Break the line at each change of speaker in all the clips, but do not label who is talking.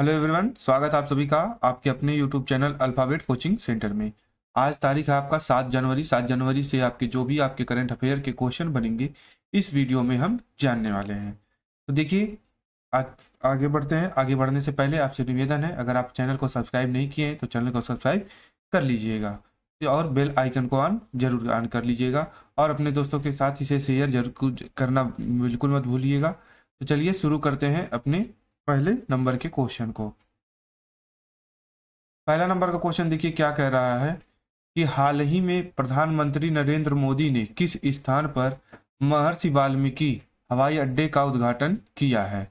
hello everyone स्वागत आप सभी का आपके अपने YouTube channel alphabet coaching centre में आज तारीख है आपका सात जनवरी सात जनवरी से आपके जो भी आपके करंट अफेयर के क्वेश्चन बनेंगे इस वीडियो में हम जानने वाले हैं तो देखिए आगे बढ़ते हैं आगे बढ़ने से पहले आपसे निवेदन है अगर आप चैनल को सब्सक्राइब नहीं किए हैं तो चैनल को सब्सक्राइब कर लीजिएगा और बेल आइकन को ऑन जरूर ऑन कर लीजिएगा और अपने दोस्तों के साथ इसे शेयर जरूर करना बिल्कुल मत भूलिएगा तो चलिए शुरू करते हैं अपने पहले नंबर के क्वेश्चन को पहला नंबर का क्वेश्चन देखिए क्या कह रहा है कि हाल ही में प्रधानमंत्री नरेंद्र मोदी ने किस स्थान पर महर्षि वाल्मीकि हवाई अड्डे का उद्घाटन किया है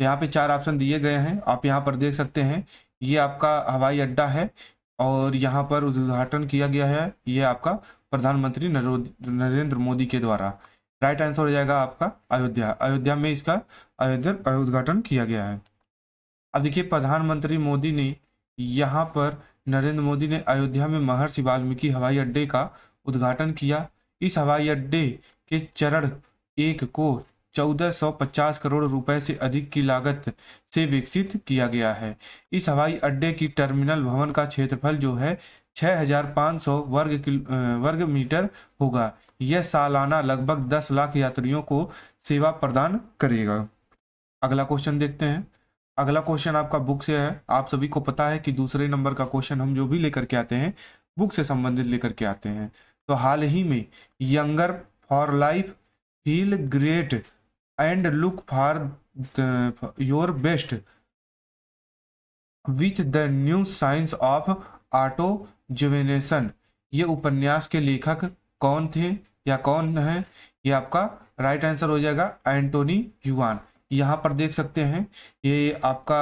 यहाँ पे चार ऑप्शन दिए गए हैं आप यहाँ पर देख सकते हैं ये आपका हवाई अड्डा है और यहाँ पर उद्घाटन किया गया है ये आपका प्रधानमंत्री नरेंद्र मोदी के द्वारा राइट आंसर हो जाएगा आपका अयोध्या अयोध्या में इसका अयोध्या उद्घाटन किया गया है अब देखिए प्रधानमंत्री मोदी ने यहाँ पर नरेंद्र मोदी ने अयोध्या में महर्षि वाल्मीकि हवाई अड्डे का उद्घाटन किया इस हवाई अड्डे के चरण एक को 1450 करोड़ रुपए से अधिक की लागत से विकसित किया गया है इस हवाई अड्डे की टर्मिनल भवन का क्षेत्रफल जो है 6,500 वर्ग वर्ग मीटर होगा यह सालाना लगभग 10 लाख यात्रियों को सेवा प्रदान करेगा अगला क्वेश्चन देखते हैं अगला क्वेश्चन आपका बुक से है आप सभी को पता है कि दूसरे नंबर का क्वेश्चन हम जो भी लेकर के आते हैं बुक से संबंधित लेकर के आते हैं तो हाल ही में younger for life feel great and look for your best with the new science of auto juvenescence ये उपन्यास के लेखक कौन थे या कौन है ये आपका राइट आंसर हो जाएगा एंटोनी युवान यहाँ पर देख सकते हैं ये आपका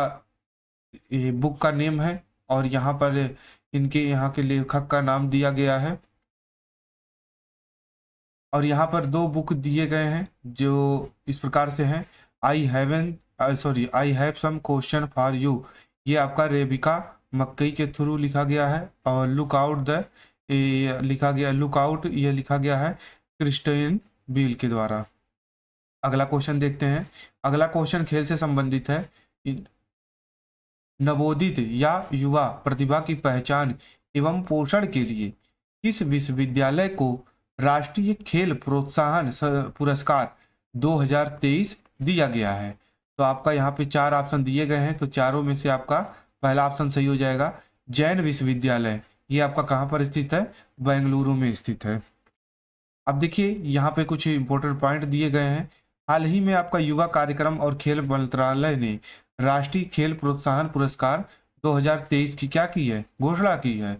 ये बुक का नेम है और यहाँ पर इनके यहाँ के लेखक का नाम दिया गया है और यहाँ पर दो बुक दिए गए हैं जो इस प्रकार से हैं I haven sorry I have some question for you ये आपका रेबिका मक्कई के थ्रू लिखा गया है और लुक आउट द लिखा गया लुक आउट ये लिखा गया है क्रिस्टन बिल के द्वारा अगला क्वेश्चन देखते हैं अगला क्वेश्चन खेल से संबंधित है नवोदित या युवा प्रतिभा की पहचान एवं पोषण के लिए किस विश्वविद्यालय को राष्ट्रीय खेल प्रोत्साहन पुरस्कार 2023 दिया गया है तो आपका यहाँ पे चार ऑप्शन दिए गए हैं तो चारों में से आपका पहला ऑप्शन सही हो जाएगा जैन विश्वविद्यालय ये आपका कहाँ पर स्थित है बेंगलुरु में स्थित है अब देखिए यहाँ पे कुछ इंपॉर्टेंट पॉइंट दिए गए हैं हाल ही में आपका युवा कार्यक्रम और खेल मंत्रालय ने राष्ट्रीय खेल प्रोत्साहन पुरस्कार 2023 की क्या की है घोषणा की है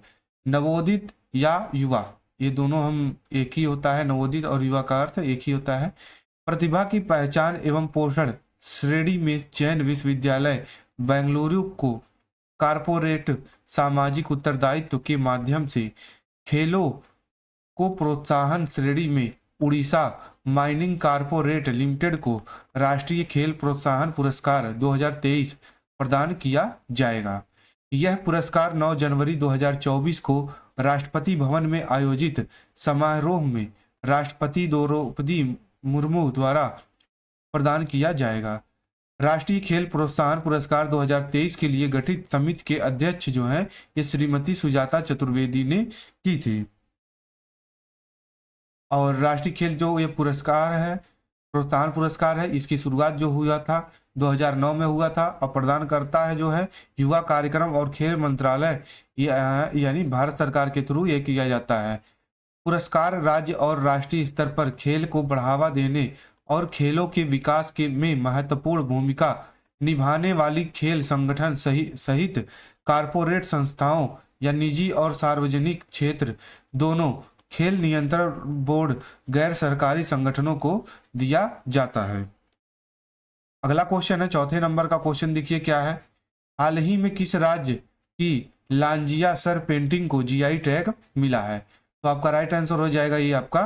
नवोदित या युवा ये दोनों हम एक ही होता है नवोदित और युवा का अर्थ एक ही होता है प्रतिभा की पहचान एवं पोषण श्रेणी में चयन विश्वविद्यालय बेंगलुरु को कारपोरेट सामाजिक उत्तरदायित्व के माध्यम से खेलों को प्रोत्साहन श्रेणी में उड़ीसा माइनिंग कारपोरेट लिमिटेड को राष्ट्रीय खेल प्रोत्साहन पुरस्कार 2023 प्रदान किया जाएगा यह पुरस्कार 9 जनवरी 2024 को राष्ट्रपति भवन में आयोजित समारोह में राष्ट्रपति द्रौपदी मुर्मू द्वारा प्रदान किया जाएगा राष्ट्रीय खेल प्रोत्साहन पुरस्कार 2023 के लिए गठित समिति के अध्यक्ष जो है ये श्रीमती सुजाता चतुर्वेदी ने की थी और राष्ट्रीय खेल जो ये पुरस्कार है प्रोत्साहन पुरस्कार है इसकी शुरुआत जो हुआ था 2009 में हुआ था और प्रदान करता है जो है युवा कार्यक्रम और खेल मंत्रालय यानी भारत सरकार के थ्रू ये किया जाता है पुरस्कार राज्य और राष्ट्रीय स्तर पर खेल को बढ़ावा देने और खेलों के विकास के में महत्वपूर्ण भूमिका निभाने वाली खेल संगठन सही, सहित कारपोरेट संस्थाओं या निजी और सार्वजनिक क्षेत्र दोनों खेल नियंत्रण बोर्ड गैर सरकारी संगठनों को दिया जाता है अगला क्वेश्चन है चौथे नंबर का क्वेश्चन देखिए क्या है हाल ही में किस राज्य की लांजिया सर पेंटिंग को जीआई टैग मिला है तो आपका राइट आंसर हो जाएगा ये आपका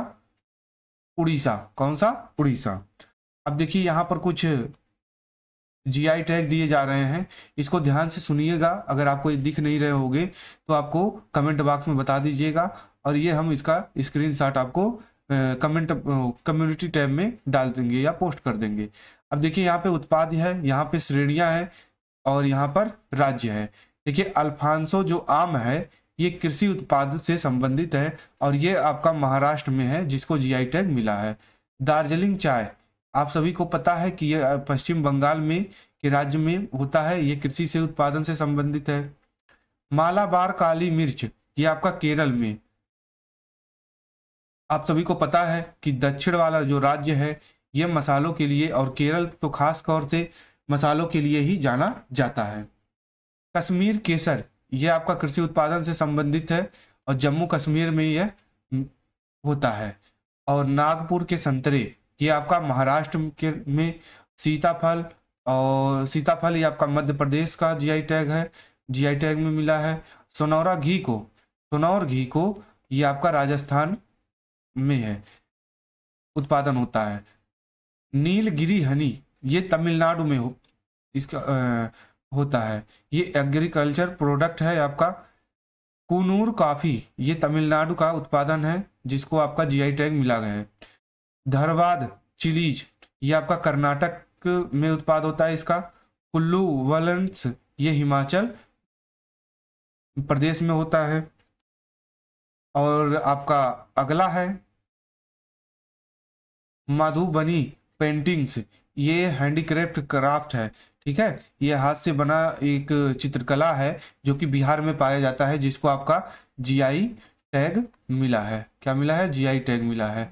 उड़ीसा कौन सा उड़ीसा अब देखिए यहाँ पर कुछ जीआई टैग दिए जा रहे हैं इसको ध्यान से सुनिएगा अगर आपको ये दिख नहीं रहे होंगे तो आपको कमेंट बॉक्स में बता दीजिएगा और ये हम इसका स्क्रीनशॉट आपको कमेंट कम्युनिटी टैब में डाल देंगे या पोस्ट कर देंगे अब देखिए यहाँ पे उत्पाद है यहाँ पे श्रेणियाँ हैं और यहाँ पर राज्य है देखिए अल्फांसो जो आम है ये कृषि उत्पाद से संबंधित है और ये आपका महाराष्ट्र में है जिसको जीआई टैग मिला है दार्जिलिंग चाय आप सभी को पता है कि यह पश्चिम बंगाल में के राज्य में होता है ये कृषि से उत्पादन से संबंधित है मालाबार काली मिर्च ये आपका केरल में आप सभी को पता है कि दक्षिण वाला जो राज्य है ये मसालों के लिए और केरल तो खास तौर से मसालों के लिए ही जाना जाता है कश्मीर केसर ये आपका कृषि उत्पादन से संबंधित है और जम्मू कश्मीर में यह होता है और नागपुर के संतरे ये आपका महाराष्ट्र के में सीताफल और सीताफल ये आपका मध्य प्रदेश का जीआई टैग है जीआई टैग में मिला है सोनौरा घी को सोनौर घी को ये आपका राजस्थान में है उत्पादन होता है नीलगिरी हनी ये तमिलनाडु में हो इसका आ, होता है ये एग्रीकल्चर प्रोडक्ट है आपका कुनूर कॉफ़ी ये तमिलनाडु का उत्पादन है जिसको आपका जीआई टैग मिला गया है धरवाद चिलीज ये आपका कर्नाटक में उत्पाद होता है इसका कुल्लू वलंस ये हिमाचल प्रदेश में होता है और आपका अगला है मधुबनी पेंटिंग्स ये हैंडीक्राफ्ट क्राफ्ट है ठीक है ये हाथ से बना एक चित्रकला है जो कि बिहार में पाया जाता है जिसको आपका जीआई टैग मिला है क्या मिला है जीआई टैग मिला है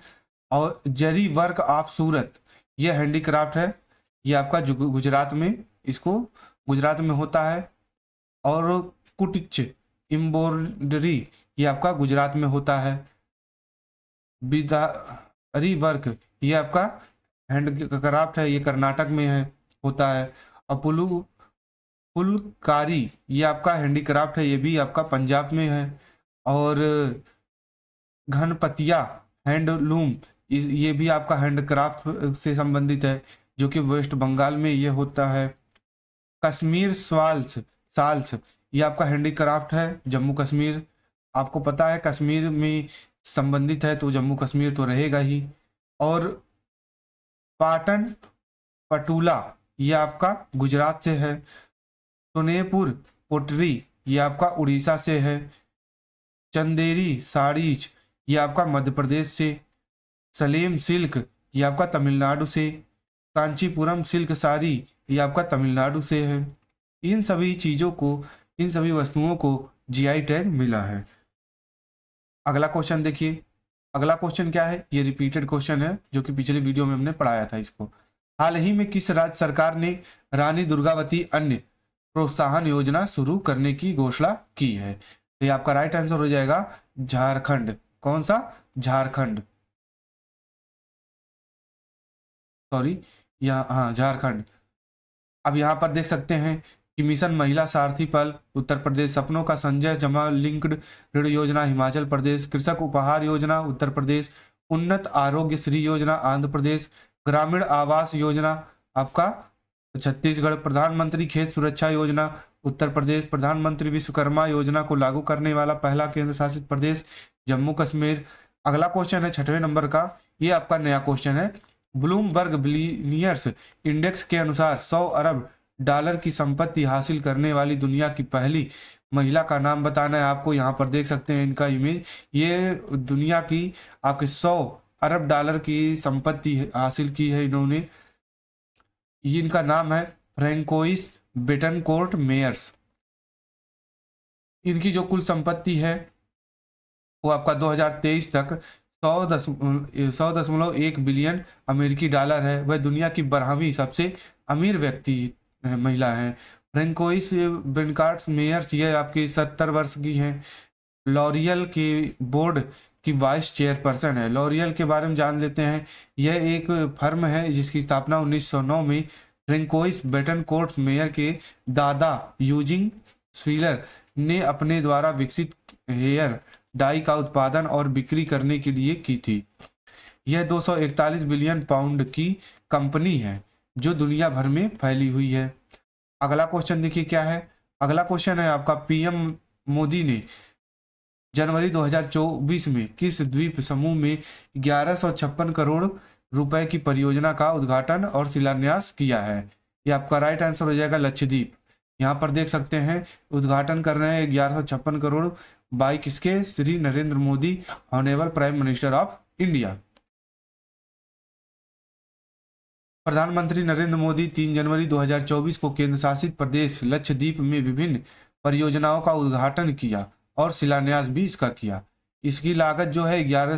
और जरी वर्क ऑफ सूरत ये हैंडीक्राफ्ट है ये आपका गुजरात में इसको गुजरात में होता है और कुटिच एम्ब्रॉयडरी ये आपका गुजरात में होता है बिदारी वर्क ये आपका हैंड क्राफ्ट है ये कर्नाटक में है होता है अपुलू फुलकारी ये आपका हैंडीक्राफ्ट है ये भी आपका पंजाब में है और घनपतिया हैंडलूम ये भी आपका हैंडक्राफ्ट से संबंधित है जो कि वेस्ट बंगाल में ये होता है कश्मीर स्वाल्स साल्स ये आपका हैंडीक्राफ्ट है जम्मू कश्मीर आपको पता है कश्मीर में संबंधित है तो जम्मू कश्मीर तो रहेगा ही और पाटन पटूला ये आपका गुजरात से है सोनेपुर पोटरी ये आपका उड़ीसा से है चंदेरी साड़ीज ये आपका मध्य प्रदेश से सलेम सिल्क ये आपका तमिलनाडु से कांचीपुरम सिल्क साड़ी ये आपका तमिलनाडु से है इन सभी चीज़ों को इन सभी वस्तुओं को जीआई टैग मिला है अगला क्वेश्चन देखिए अगला क्वेश्चन क्या है ये रिपीटेड क्वेश्चन है जो कि पिछले वीडियो में हमने पढ़ाया था इसको हाल ही में किस राज्य सरकार ने रानी दुर्गावती अन्य प्रोत्साहन योजना शुरू करने की घोषणा की है तो ये आपका राइट आंसर हो जाएगा झारखंड कौन सा झारखंड सॉरी हाँ झारखंड अब यहाँ पर देख सकते हैं कि मिशन महिला सारथी पल उत्तर प्रदेश सपनों का संजय जमा लिंक्ड ऋण योजना हिमाचल प्रदेश कृषक उपहार योजना उत्तर प्रदेश उन्नत आरोग्य श्री योजना आंध्र प्रदेश ग्रामीण आवास योजना आपका छत्तीसगढ़ प्रधानमंत्री खेत सुरक्षा योजना उत्तर प्रदेश प्रधानमंत्री विश्वकर्मा योजना को लागू करने वाला पहला केंद्र शासित प्रदेश जम्मू कश्मीर अगला क्वेश्चन है छठवें नंबर का ये आपका नया क्वेश्चन है ब्लूमबर्ग बिलीनियर्स इंडेक्स के अनुसार 100 अरब डॉलर की संपत्ति हासिल करने वाली दुनिया की पहली महिला का नाम बताना है आपको यहाँ पर देख सकते हैं इनका इमेज ये दुनिया की आपके सौ अरब डॉलर की संपत्ति हासिल की है इन्होंने इनका नाम है फ्रेंकोइस बेटन कोर्ट मेयर्स इनकी जो कुल संपत्ति है वो आपका 2023 तक सौ दस सौ दशमलव एक बिलियन अमेरिकी डॉलर है वह दुनिया की बारहवीं सबसे अमीर व्यक्ति है, महिला हैं फ्रेंकोइस बेनकार्ट मेयर्स ये आपकी सत्तर वर्ष की हैं लॉरियल के बोर्ड की वाइस चेयरपर्सन है लॉरियल के बारे में जान लेते हैं यह एक फर्म है जिसकी स्थापना 1909 में रिंकोइस बेटन कोर्ट मेयर के दादा यूजिंग स्वीलर ने अपने द्वारा विकसित हेयर डाई का उत्पादन और बिक्री करने के लिए की थी यह 241 बिलियन पाउंड की कंपनी है जो दुनिया भर में फैली हुई है अगला क्वेश्चन देखिए क्या है अगला क्वेश्चन है आपका पीएम मोदी ने जनवरी 2024 में किस द्वीप समूह में ग्यारह करोड़ रुपए की परियोजना का उद्घाटन और शिलान्यास किया है ये आपका राइट आंसर हो जाएगा लक्षद्वीप यहाँ पर देख सकते हैं उद्घाटन कर रहे हैं ग्यारह करोड़ बाई किसके Shri Narendra Modi honourable prime minister of India प्रधानमंत्री नरेंद्र मोदी 3 जनवरी 2024 को केंद्र शासित प्रदेश लक्षद्वीप में विभिन्न परियोजनाओं का उद्घाटन किया और शिलान्यास भी इसका किया इसकी लागत जो है ग्यारह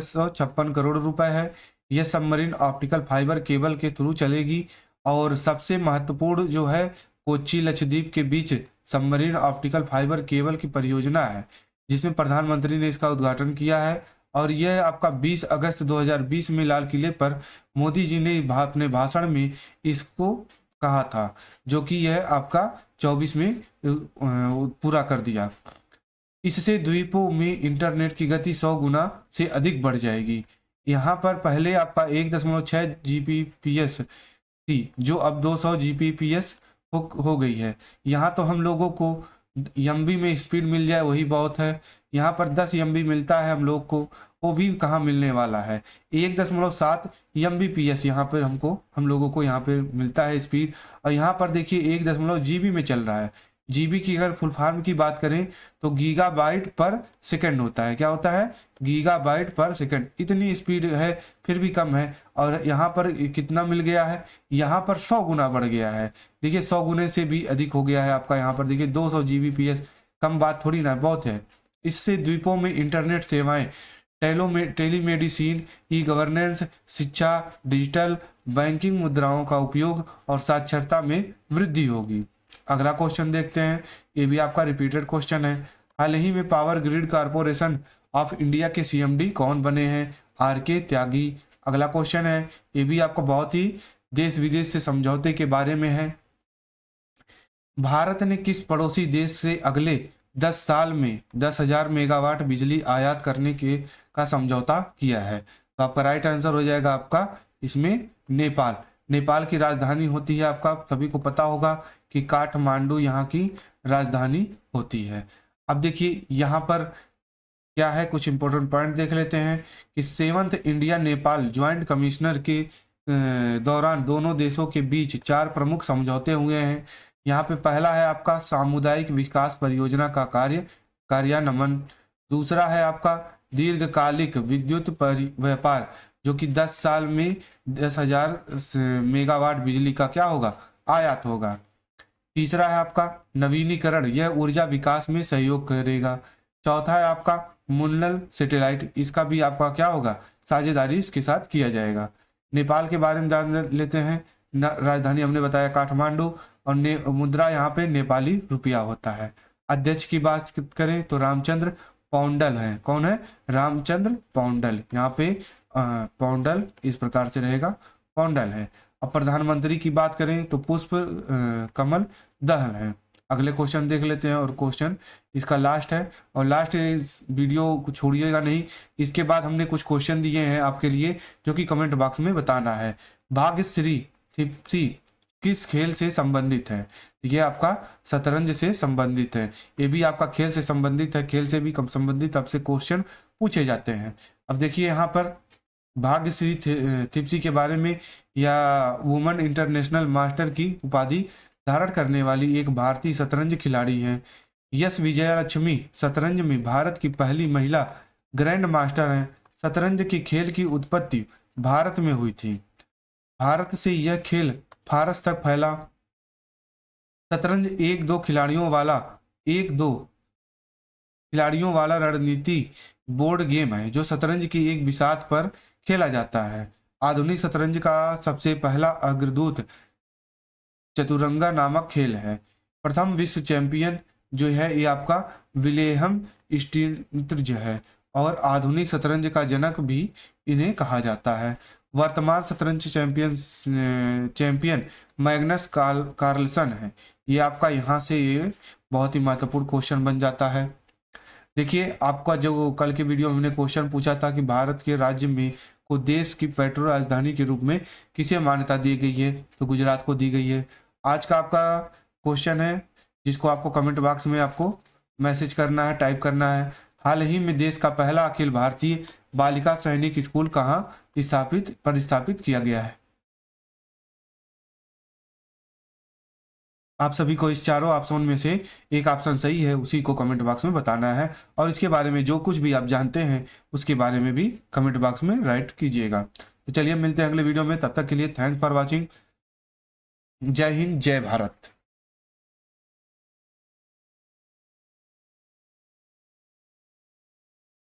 करोड़ रुपए है यह सबमरीन ऑप्टिकल फाइबर केबल के थ्रू चलेगी और सबसे महत्वपूर्ण जो है कोची लक्षद्वीप के बीच सबमरीन ऑप्टिकल फाइबर केबल की परियोजना है जिसमें प्रधानमंत्री ने इसका उद्घाटन किया है और यह आपका 20 अगस्त 2020 में लाल किले पर मोदी जी ने अपने भाषण में इसको कहा था जो कि यह आपका 24 में पूरा कर दिया इससे द्वीपों में इंटरनेट की गति 100 गुना से अधिक बढ़ जाएगी यहाँ पर पहले आपका एक दशमलव छः जी पी पी एस थी जो अब 200 जी पी पी एस हो, हो गई है यहाँ तो हम लोगों को एम बी में स्पीड मिल जाए वही बहुत है यहाँ पर 10 एम बी मिलता है हम लोग को वो भी कहाँ मिलने वाला है एक दशमलव सात एम बी पी एस यहाँ पर हमको हम लोगों को यहाँ पर मिलता है स्पीड और यहाँ पर देखिए एक दशमलव जी बी में चल रहा है जीबी की अगर फुल फॉर्म की बात करें तो गीगाबाइट पर सेकंड होता है क्या होता है गीगाबाइट पर सेकंड इतनी स्पीड है फिर भी कम है और यहाँ पर कितना मिल गया है यहाँ पर सौ गुना बढ़ गया है देखिए सौ गुने से भी अधिक हो गया है आपका यहाँ पर देखिए दो सौ कम बात थोड़ी ना बहुत है इससे द्वीपों में इंटरनेट सेवाएं टेलो टेलीमेडिसिन ई गवर्नेंस शिक्षा डिजिटल बैंकिंग मुद्राओं का उपयोग और साक्षरता में वृद्धि होगी अगला क्वेश्चन देखते हैं ये भी आपका रिपीटेड क्वेश्चन है हाल ही में power grid corporation of India के सीएमडी कौन बने हैं आर के त्यागी अगला क्वेश्चन है ये भी आपका बहुत ही देश विदेश से समझौते के बारे में है भारत ने किस पड़ोसी देश से अगले दस साल में दस हजार मेगावाट बिजली आयात करने के का समझौता किया है तो आपका राइट आंसर हो जाएगा आपका इसमें नेपाल नेपाल की राजधानी होती है आपका सभी को पता होगा कि काठमांडू यहाँ की राजधानी होती है अब देखिए यहाँ पर क्या है कुछ इंपॉर्टेंट पॉइंट देख लेते हैं कि seventh India Nepal joint commissioner के दौरान दोनों देशों के बीच चार प्रमुख समझौते हुए हैं यहाँ पे पहला है आपका सामुदायिक विकास परियोजना का कार्य कार्यान्वयन दूसरा है आपका दीर्घकालिक विद्युत व्यापार जो कि 10 साल में दस हजार मेगावाट बिजली का क्या होगा आयात होगा तीसरा है आपका नवीनीकरण यह ऊर्जा विकास में सहयोग करेगा चौथा है आपका मुन्नल सेटेलाइट इसका भी आपका क्या होगा साझेदारी इसके साथ किया जाएगा नेपाल के बारे में जान लेते हैं राजधानी हमने बताया काठमांडू और मुद्रा यहाँ पे नेपाली रुपया होता है अध्यक्ष की बात करें तो रामचंद्र पौंडल है कौन है रामचंद्र पौंडल यहाँ पे पौंडल इस प्रकार से रहेगा पौंडल है और प्रधानमंत्री की बात करें तो पुष्प कमल दहल है अगले क्वेश्चन देख लेते हैं और क्वेश्चन इसका लास्ट है और लास्ट इस वीडियो को छोड़िएगा नहीं इसके बाद हमने कुछ क्वेश्चन दिए हैं आपके लिए जो कि कमेंट बॉक्स में बताना है श्री थिपसी किस खेल से संबंधित है ये आपका शतरंज से संबंधित है ये भी आपका खेल से संबंधित है खेल से भी कम संबंधित आपसे क्वेश्चन पूछे जाते हैं अब देखिए यहाँ पर भाग्यश्री थिप्सी के बारे में या वुमेन इंटरनेशनल मास्टर की उपाधि धारण करने वाली एक भारतीय शतरंज खिलाड़ी हैं यस विजयलक्ष्मी शतरंज में भारत की पहली महिला ग्रैंड मास्टर हैं शतरंज के खेल की उत्पत्ति भारत में हुई थी भारत से यह खेल फारस तक फैला शतरंज एक दो खिलाड़ियों वाला एक दो खिलाड़ियों वाला रणनीति बोर्ड गेम है जो शतरंज की एक बिसात पर खेला जाता है आधुनिक शतरंज का सबसे पहला अग्रदूत चतुरंगा नामक खेल है प्रथम विश्व चैंपियन जो है ये आपका विलेहम स्टीनत्रज है और आधुनिक शतरंज का जनक भी इन्हें कहा जाता है वर्तमान शतरंज champion champion Magnus Carl Carlsen है ये आपका यहाँ से ये बहुत ही महत्वपूर्ण क्वेश्चन बन जाता है देखिए आपका जो कल के वीडियो में हमने क्वेश्चन पूछा था कि भारत के राज्य में को देश की पेट्रोल राजधानी के रूप में किसे मान्यता दी गई है तो गुजरात को दी गई है आज का आपका क्वेश्चन है जिसको आपको कमेंट बॉक्स में आपको मैसेज करना है टाइप करना है हाल ही में देश का पहला अखिल भारतीय बालिका सैनिक स्कूल कहाँ स्थापित प्रतिस्थापित किया गया है आप सभी को इस चारों ऑप्शन में से एक ऑप्शन सही है उसी को कमेंट बॉक्स में बताना है और इसके बारे में जो कुछ भी आप जानते हैं उसके बारे में भी कमेंट बॉक्स में राइट कीजिएगा तो चलिए मिलते हैं अगले वीडियो में तब तक के लिए थैंक्स फॉर वॉचिंग जय हिंद जय भारत